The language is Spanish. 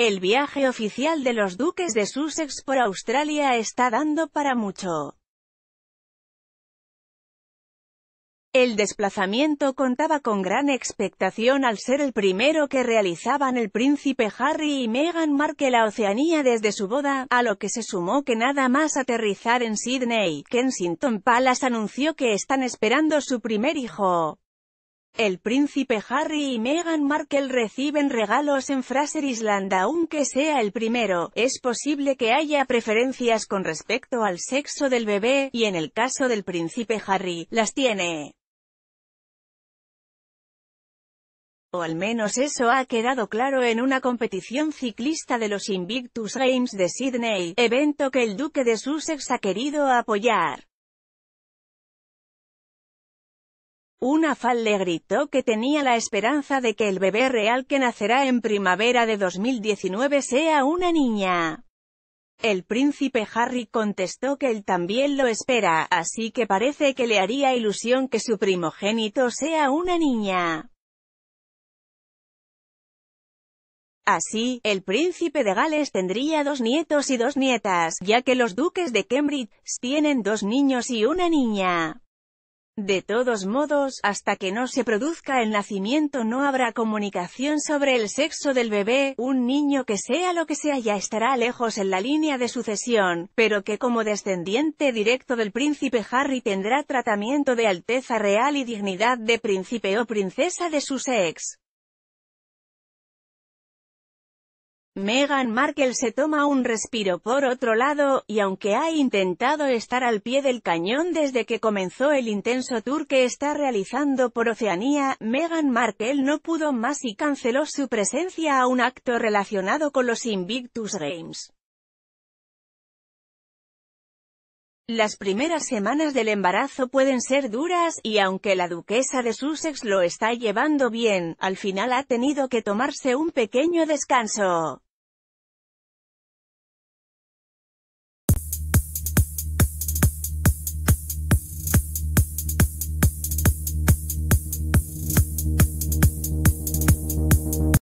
El viaje oficial de los duques de Sussex por Australia está dando para mucho. El desplazamiento contaba con gran expectación al ser el primero que realizaban el príncipe Harry y Meghan Markle la Oceanía desde su boda, a lo que se sumó que nada más aterrizar en Sydney, Kensington Palace anunció que están esperando su primer hijo. El príncipe Harry y Meghan Markle reciben regalos en Fraser Island aunque sea el primero, es posible que haya preferencias con respecto al sexo del bebé, y en el caso del príncipe Harry, las tiene. O al menos eso ha quedado claro en una competición ciclista de los Invictus Games de Sydney, evento que el duque de Sussex ha querido apoyar. Una fan le gritó que tenía la esperanza de que el bebé real que nacerá en primavera de 2019 sea una niña. El príncipe Harry contestó que él también lo espera, así que parece que le haría ilusión que su primogénito sea una niña. Así, el príncipe de Gales tendría dos nietos y dos nietas, ya que los duques de Cambridge tienen dos niños y una niña. De todos modos, hasta que no se produzca el nacimiento no habrá comunicación sobre el sexo del bebé, un niño que sea lo que sea ya estará lejos en la línea de sucesión, pero que como descendiente directo del príncipe Harry tendrá tratamiento de alteza real y dignidad de príncipe o princesa de su sex. Meghan Markle se toma un respiro por otro lado, y aunque ha intentado estar al pie del cañón desde que comenzó el intenso tour que está realizando por Oceanía, Meghan Markle no pudo más y canceló su presencia a un acto relacionado con los Invictus Games. Las primeras semanas del embarazo pueden ser duras, y aunque la duquesa de Sussex lo está llevando bien, al final ha tenido que tomarse un pequeño descanso.